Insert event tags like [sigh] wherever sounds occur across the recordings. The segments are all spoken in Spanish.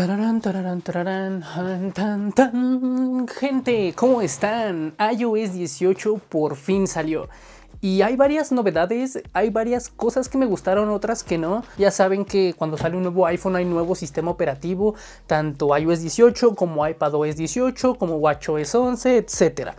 Tararán, tararán, tararán, tan, tan. Gente, ¿cómo están? iOS 18 por fin salió. Y hay varias novedades, hay varias cosas que me gustaron, otras que no. Ya saben que cuando sale un nuevo iPhone hay nuevo sistema operativo, tanto iOS 18 como iPadOS 18, como WatchOS 11, etcétera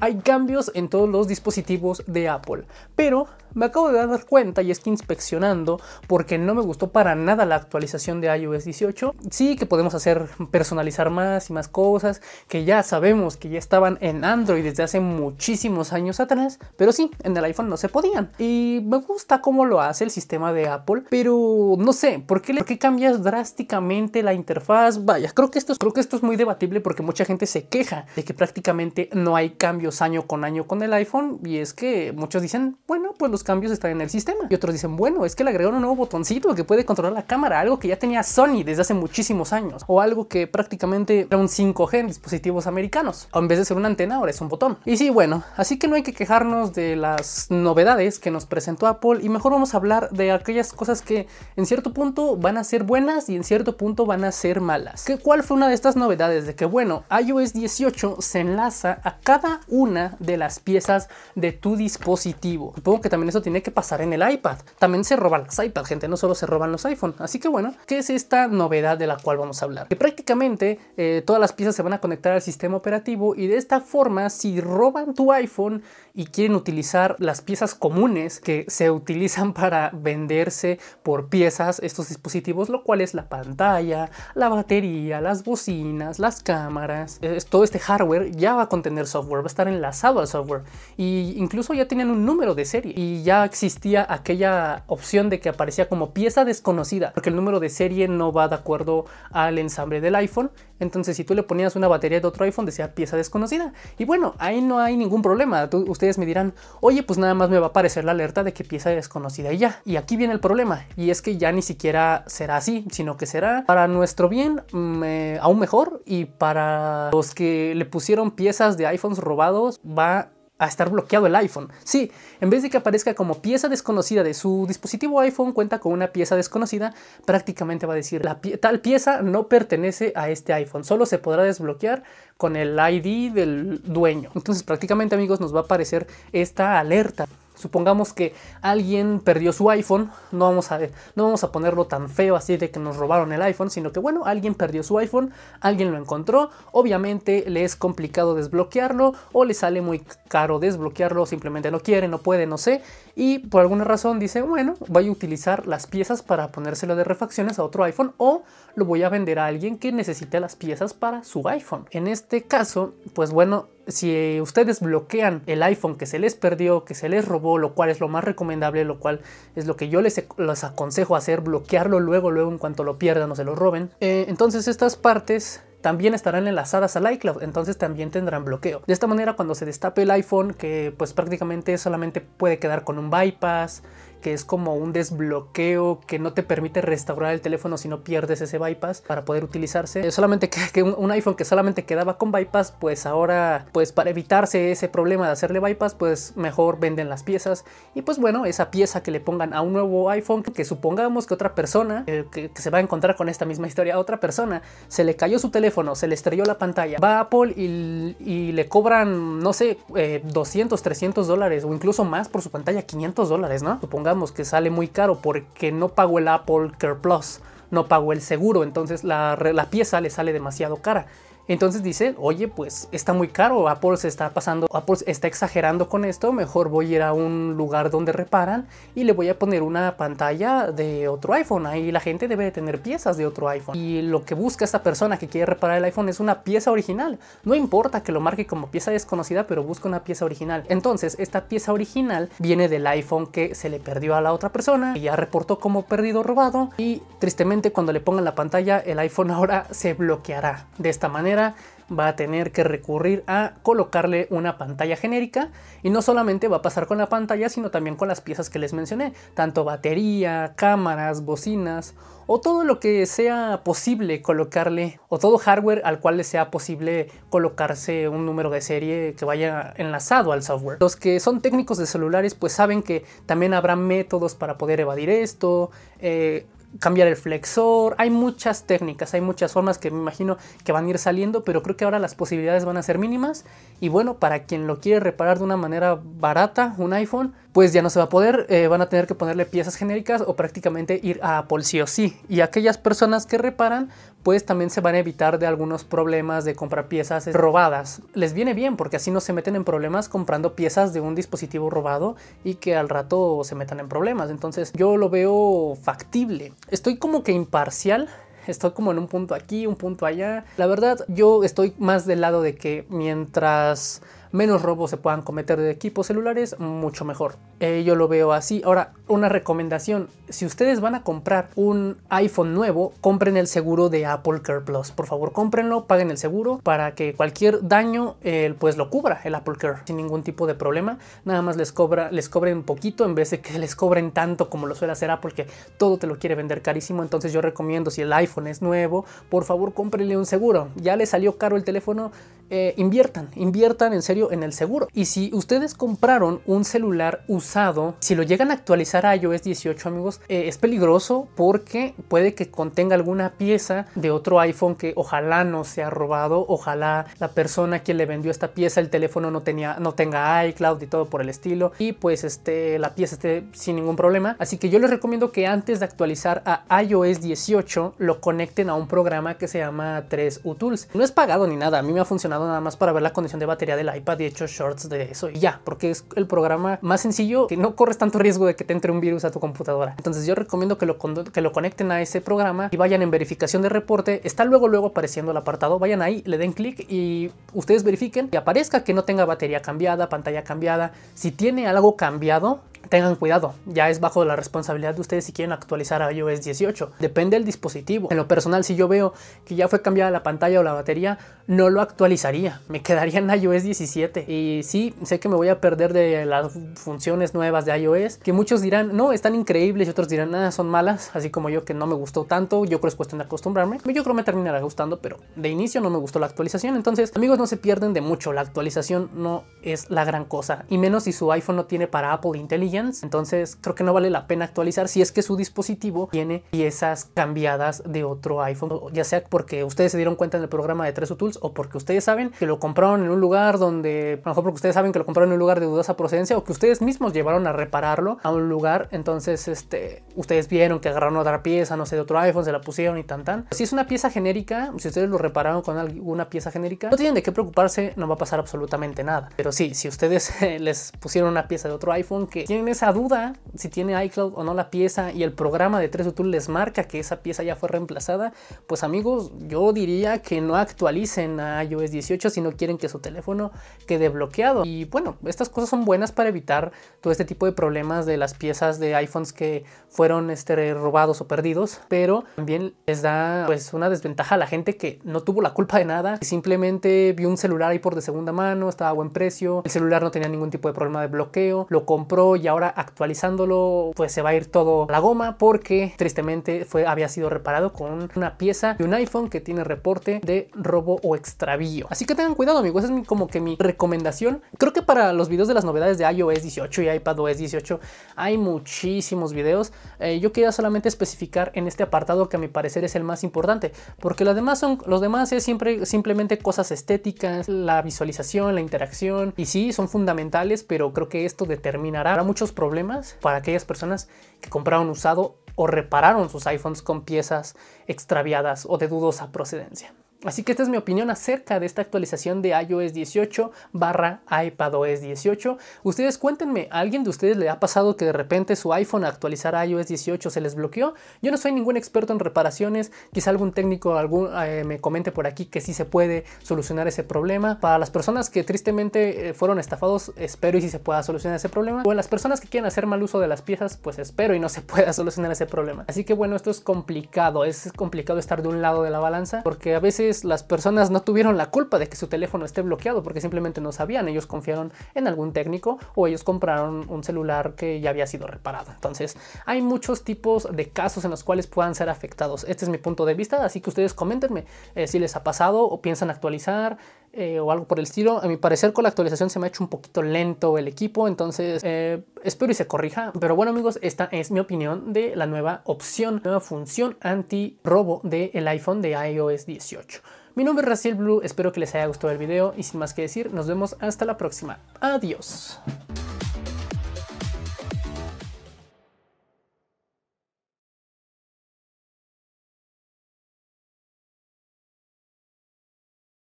hay cambios en todos los dispositivos de Apple. Pero me acabo de dar cuenta y es que inspeccionando, porque no me gustó para nada la actualización de iOS 18, sí que podemos hacer personalizar más y más cosas, que ya sabemos que ya estaban en Android desde hace muchísimos años atrás, pero sí, en el iPhone no se podían. Y me gusta cómo lo hace el sistema de Apple, pero no sé, ¿por qué, le, cambias drásticamente la interfaz? Vaya, creo que, esto creo que esto es muy debatible porque mucha gente se queja de que prácticamente no hay cambios cambios año con año con el iPhone y es que muchos dicen, bueno, pues los cambios están en el sistema. Y otros dicen, bueno, es que le agregaron un nuevo botoncito que puede controlar la cámara, algo que ya tenía Sony desde hace muchísimos años o algo que prácticamente era un 5G en dispositivos americanos. O en vez de ser una antena, ahora es un botón. Y sí, bueno, así que no hay que quejarnos de las novedades que nos presentó Apple y mejor vamos a hablar de aquellas cosas que en cierto punto van a ser buenas y en cierto punto van a ser malas. ¿Qué, ¿Cuál fue una de estas novedades? De que bueno, iOS 18 se enlaza a cada una de las piezas de tu dispositivo. Supongo que también eso tiene que pasar en el iPad. También se roban las iPad, gente, no solo se roban los iPhone. Así que bueno, ¿qué es esta novedad de la cual vamos a hablar? Que prácticamente eh, todas las piezas se van a conectar al sistema operativo y de esta forma, si roban tu iPhone y quieren utilizar las piezas comunes que se utilizan [laughs] para venderse por piezas estos dispositivos, lo cual es la pantalla, la batería, las bocinas, las cámaras, eh, todo este hardware ya va a contener software estar enlazado al software. Y incluso ya tenían un número de serie y ya existía aquella opción de que aparecía como pieza desconocida, porque el número de serie no va de acuerdo al ensamble del iPhone. Entonces, si tú le ponías una batería de otro iPhone, decía pieza desconocida. Y bueno, ahí no hay ningún problema. ustedes me dirán, oye, pues nada más me va a aparecer la alerta de que pieza desconocida y ya. Y aquí viene el problema, y es que ya ni siquiera será así, sino que será para nuestro bien, mm, eh, aún mejor, y para los que le pusieron piezas de iPhones va a estar bloqueado el iPhone. Sí, en vez de que aparezca como pieza desconocida de su dispositivo iPhone, cuenta con una pieza desconocida, prácticamente va a decir, la tal pieza no pertenece a este iPhone, solo se podrá desbloquear con el ID del dueño. Entonces prácticamente amigos nos va a aparecer esta alerta. Supongamos que alguien perdió su iPhone, no vamos, a, no vamos a ponerlo tan feo así de que nos robaron el iPhone, sino que bueno, alguien perdió su iPhone, alguien lo encontró, obviamente le es complicado desbloquearlo o le sale muy caro desbloquearlo, simplemente no quiere, no puede, no sé, y por alguna razón dice, bueno, voy a utilizar las piezas para ponérselo de refacciones a otro iPhone o lo voy a vender a alguien que necesite las piezas para su iPhone. En este caso, pues bueno, si eh, ustedes bloquean el iPhone que se les perdió, que se les robó, lo cual es lo más recomendable, lo cual es lo que yo les, aconsejo hacer, bloquearlo luego, luego en cuanto lo pierdan o se lo roben, eh, entonces estas partes también estarán enlazadas al iCloud, entonces también tendrán bloqueo. De esta manera, cuando se destape el iPhone, que pues prácticamente solamente puede quedar con un bypass que es como un desbloqueo que no te permite restaurar el teléfono si no pierdes ese bypass para poder utilizarse. Eh, solamente que, un, iPhone que solamente quedaba con bypass, pues ahora, pues para evitarse ese problema de hacerle bypass, pues mejor venden las piezas. Y pues bueno, esa pieza que le pongan a un nuevo iPhone, que supongamos que otra persona, eh, que, se va a encontrar con esta misma historia, a otra persona, se le cayó su teléfono, se le estrelló la pantalla, va a Apple y, y le cobran, no sé, 200, eh, 300 dólares o incluso más por su pantalla, 500 dólares, ¿no? Supongamos que sale muy caro porque no pagó el Apple Care Plus, no pagó el seguro, entonces la, la pieza le sale demasiado cara. Entonces dice, oye, pues está muy caro, Apple se está pasando, Apple está exagerando con esto, mejor voy a ir a un lugar donde reparan y le voy a poner una pantalla de otro iPhone. Ahí la gente debe de tener piezas de otro iPhone. Y lo que busca esta persona que quiere reparar el iPhone es una pieza original. No importa que lo marque como pieza desconocida, pero busca una pieza original. Entonces, esta pieza original viene del iPhone que se le perdió a la otra persona y ya reportó como perdido robado. Y tristemente, cuando le pongan la pantalla, el iPhone ahora se bloqueará de esta manera va a tener que recurrir a colocarle una pantalla genérica y no solamente va a pasar con la pantalla sino también con las piezas que les mencioné, tanto batería, cámaras, bocinas o todo lo que sea posible colocarle o todo hardware al cual le sea posible colocarse un número de serie que vaya enlazado al software. Los que son técnicos de celulares pues saben que también habrá métodos para poder evadir esto, eh, cambiar el flexor, hay muchas técnicas, hay muchas formas que me imagino que van a ir saliendo, pero creo que ahora las posibilidades van a ser mínimas y bueno, para quien lo quiere reparar de una manera barata, un iPhone, pues ya no se va a poder, eh, van a tener que ponerle piezas genéricas o prácticamente ir a Apple sí o sí. Y aquellas personas que reparan, pues también se van a evitar de algunos problemas de comprar piezas robadas. Les viene bien porque así no se meten en problemas comprando piezas de un dispositivo robado y que al rato se metan en problemas. Entonces yo lo veo factible. Estoy como que imparcial estoy como en un punto aquí, un punto allá. La verdad, yo estoy más del lado de que mientras menos robos se puedan cometer de equipos celulares, mucho mejor. Eh, yo lo veo así. Ahora, una recomendación, si ustedes van a comprar un iPhone nuevo, compren el seguro de Apple Care Plus. Por favor, cómprenlo, paguen el seguro para que cualquier daño eh, pues lo cubra el Apple Care sin ningún tipo de problema. Nada más les, cobra, les cobren poquito en vez de que [laughs] les cobren tanto como lo suele hacer Apple que todo te lo quiere vender carísimo. Entonces yo recomiendo si el iPhone es nuevo, por favor cómprenle un seguro. Ya le salió caro el teléfono, eh, inviertan, inviertan en serio en el seguro. Y si ustedes compraron un celular usado, si lo llegan a actualizar a iOS 18, amigos, eh, es peligroso porque puede que contenga alguna pieza de otro iPhone que ojalá no sea robado, ojalá la persona que le vendió esta pieza el teléfono no tenía, no tenga iCloud y todo por el estilo y pues este la pieza esté sin ningún problema. Así que yo les recomiendo que antes de actualizar a iOS 18 lo conecten a un programa que se llama 3U Tools. No es pagado ni nada, a mí me ha funcionado nada más para ver la condición de batería del iPad y hecho shorts de eso y ya, porque es el programa más sencillo que no corres tanto riesgo de que te entre un virus a tu computadora. Entonces yo recomiendo que lo, que lo conecten a ese programa y vayan en verificación de reporte. Está luego luego apareciendo el apartado, vayan ahí, le den clic y ustedes verifiquen y aparezca que no tenga batería cambiada, pantalla cambiada. Si tiene algo cambiado, tengan cuidado, ya es bajo la responsabilidad de ustedes si quieren actualizar a iOS 18. Depende del dispositivo. En lo personal, si yo veo que ya fue cambiada la pantalla o la batería, no lo actualizaría. Me quedaría en iOS 17. Y sí, sé que me voy a perder de las funciones nuevas de iOS, que muchos dirán, no, están increíbles, y otros dirán, nada, ah, son malas, así como yo que no me gustó tanto. Yo creo que es cuestión de acostumbrarme. Yo creo que me terminará gustando, pero de inicio no me gustó la actualización. Entonces, amigos, no se pierden de mucho. La actualización no es la gran cosa, y menos si su iPhone no tiene para Apple Intelligence entonces creo que no vale la pena actualizar si es que su dispositivo tiene piezas cambiadas de otro iPhone, ya sea porque ustedes se dieron cuenta en el programa de Treso Tools o porque ustedes saben que lo compraron en un lugar donde, a lo mejor porque ustedes saben que lo compraron en un lugar de dudosa procedencia o que ustedes mismos llevaron a repararlo a un lugar. Entonces, este, ustedes vieron que agarraron otra pieza, no sé, de otro iPhone, se la pusieron y tan tan. Si es una pieza genérica, si ustedes lo repararon con alguna pieza genérica, no tienen de qué preocuparse, no va a pasar absolutamente nada. Pero sí, si ustedes [laughs] les pusieron una pieza de otro iPhone que tienen esa duda si tiene iCloud o no la pieza y el programa de 3 Tool les marca que esa pieza ya fue reemplazada, pues amigos, yo diría que no actualicen a iOS 18 si no quieren que su teléfono quede bloqueado. Y bueno, estas cosas son buenas para evitar todo este tipo de problemas de las piezas de iPhones que fueron este, robados o perdidos, pero también les da pues una desventaja a la gente que no tuvo la culpa de nada, simplemente vio un celular ahí por de segunda mano, estaba a buen precio, el celular no tenía ningún tipo de problema de bloqueo, lo compró y y ahora actualizándolo pues se va a ir todo la goma porque tristemente fue, había sido reparado con una pieza de un iPhone que tiene reporte de robo o extravío. Así que tengan cuidado amigos, es como que mi recomendación. Creo que para los videos de las novedades de iOS 18 y iPadOS 18 hay muchísimos videos. Eh, yo quería solamente especificar en este apartado que a mi parecer es el más importante porque los demás son los demás es siempre simplemente cosas estéticas, la visualización, la interacción y sí son fundamentales, pero creo que esto determinará muchos problemas para aquellas personas que compraron usado o repararon sus iPhones con piezas extraviadas o de dudosa procedencia. Así que esta es mi opinión acerca de esta actualización de iOS 18 barra iPadOS 18. Ustedes cuéntenme, alguien de ustedes le ha pasado que de repente su iPhone actualizar a iOS 18 se les bloqueó? Yo no soy ningún experto en reparaciones, quizá algún técnico algún, eh, me comente por aquí que sí se puede solucionar ese problema. Para las personas que tristemente eh, fueron estafados, espero y si se pueda solucionar ese problema. O en las personas que quieren hacer mal uso de las piezas, pues espero y no se [laughs] pueda solucionar ese problema. Así que bueno, esto es complicado, es complicado estar de un lado de la balanza porque a veces las personas no tuvieron la culpa de que su teléfono esté bloqueado porque simplemente no sabían, ellos confiaron en algún técnico o ellos compraron un celular que ya había sido reparado. Entonces hay muchos tipos de casos en los cuales puedan ser afectados. Este es mi punto de vista, así que ustedes coméntenme eh, si les ha pasado o piensan actualizar. Eh, o algo por el estilo. A mi parecer con la actualización se me ha hecho un poquito lento el equipo, entonces eh, espero y se corrija. Pero bueno amigos, esta es mi opinión de la nueva opción, nueva función anti-robo del iPhone de iOS 18. Mi nombre es Raciel Blue, espero que les haya gustado el video y sin más que decir, nos vemos hasta la próxima. Adiós.